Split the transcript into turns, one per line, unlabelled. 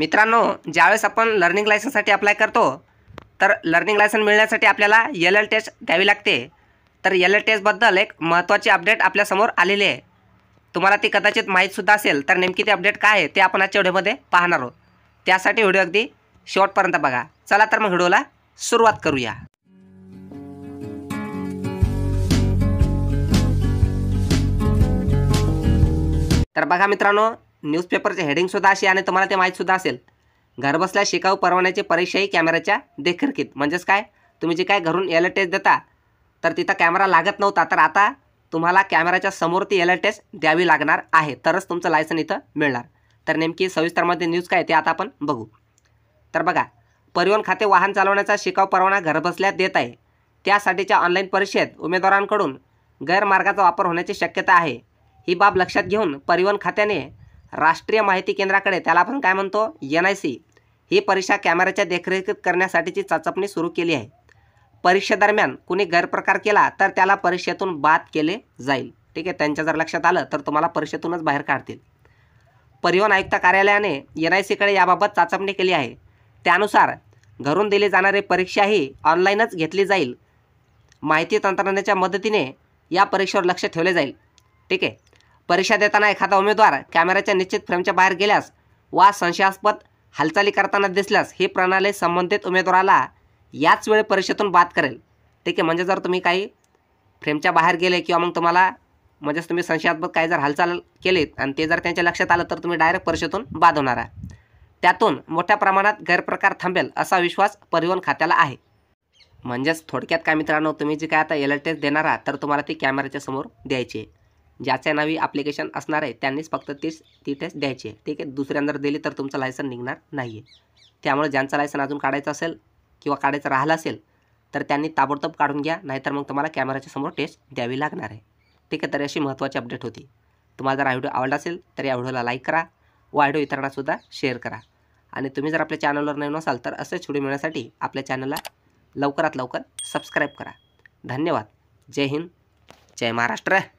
मित्रांनो ज्यावेळेस आपण लर्निंग लायसनसाठी अप्लाय करतो तर लर्निंग लायसन मिळण्यासाठी आपल्याला एल एल टेस्ट द्यावी लागते तर एल एल टेस्टबद्दल एक महत्त्वाची अपडेट आपल्यासमोर आलेली आहे तुम्हाला ती कदाचित माहीतसुद्धा असेल तर नेमकी ती अपडेट काय आहे ते आपण आजच्या व्हिडिओमध्ये पाहणार आहोत त्यासाठी व्हिडिओ अगदी शेवटपर्यंत बघा चला तर मग व्हिडिओला सुरुवात करूया तर बघा मित्रांनो न्यूजपेपरचे हेडिंगसुद्धा अशी आणि तुम्हाला ते माहीतसुद्धा असेल घरबसल्या शिकाऊ परवान्याची परीक्षाही कॅमेऱ्याच्या देखरेखीत म्हणजेच काय तुम्ही जे काय घरून एल टेस्ट देता तर तिथं कॅमेरा लागत नव्हता तर आता तुम्हाला कॅमेऱ्याच्या समोर ती एल टेस्ट द्यावी लागणार आहे तरच तुमचं लायसन इथं मिळणार तर नेमकी सविस्तरमध्ये न्यूज काय ते आता आपण बघू तर बघा परिवहन खाते वाहन चालवण्याचा शिकाऊ परवाना घरबसल्या देत आहे त्यासाठीच्या ऑनलाईन परीक्षेत उमेदवारांकडून गैरमार्गाचा वापर होण्याची शक्यता आहे ही बाब लक्षात घेऊन परिवहन खात्याने राष्ट्रीय माहिती केंद्राकडे त्याला आपण काय म्हणतो एन आय सी ही परीक्षा कॅमेऱ्याच्या देखरेखीत करण्यासाठीची चाचपणी सुरू केली आहे परीक्षेदरम्यान कुणी गैरप्रकार केला तर त्याला परीक्षेतून बाद केले जाईल ठीक आहे त्यांच्या जर लक्षात आलं तर तुम्हाला परीक्षेतूनच बाहेर काढतील परिवहन आयुक्त कार्यालयाने एन आय सीकडे याबाबत चाचपणी केली आहे त्यानुसार घरून दिली जाणारी परीक्षा ऑनलाईनच घेतली जाईल माहिती तंत्रज्ञानाच्या मदतीने या परीक्षेवर लक्ष ठेवले जाईल ठीक आहे परीक्षा देताना एखादा उमेदवार कॅमेऱ्याच्या निश्चित फ्रेमच्या बाहेर गेल्यास वा संशयास्पद हालचाली करताना दिसल्यास ही प्रणाली संबंधित उमेदवाराला याच वेळी परीक्षेतून बाद करेल ठीक आहे म्हणजे जर तुम्ही काही फ्रेमच्या बाहेर गेले किंवा मग तुम्हाला म्हणजेच तुम्ही संशयात्मक काही जर हालचाल केलीत आणि ते जर त्यांच्या लक्षात आलं तर तुम्ही डायरेक्ट परीक्षेतून बाद होणार आहे त्यातून मोठ्या प्रमाणात गैरप्रकार थांबेल असा विश्वास परिवहन खात्याला आहे म्हणजेच थोडक्यात काय मित्रांनो तुम्ही जी काय आता एल देणार आहात तर तुम्हाला ती कॅमेऱ्याच्या समोर द्यायची आहे ज्याच्या नावी ॲप्लिकेशन असणार आहे त्यांनीच फक्त तीच तिथेच द्यायची आहे ठीक आहे दुसऱ्यांदा दिली तर तुमचं लायसन निघणार नाही आहे त्यामुळे ज्यांचं लायसन अजून काढायचं असेल किंवा काढायचं राहिलं असेल तर त्यांनी ताबडतोब काढून घ्या नाहीतर मग तुम्हाला कॅमेराच्या समोर टेस्ट द्यावी लागणार आहे ठीक आहे तर अशी महत्त्वाची अपडेट होती तुम्हाला जर हा व्हिडिओ आवडला असेल तर या व्हिडिओला लाईक करा व व्हिडिओ इतरांनासुद्धा शेअर करा आणि तुम्ही जर आपल्या चॅनलवर नवीन असाल तर असेच व्हिडिओ मिळण्यासाठी आपल्या चॅनलला लवकरात लवकर सबस्क्राईब करा धन्यवाद जय हिंद जय महाराष्ट्र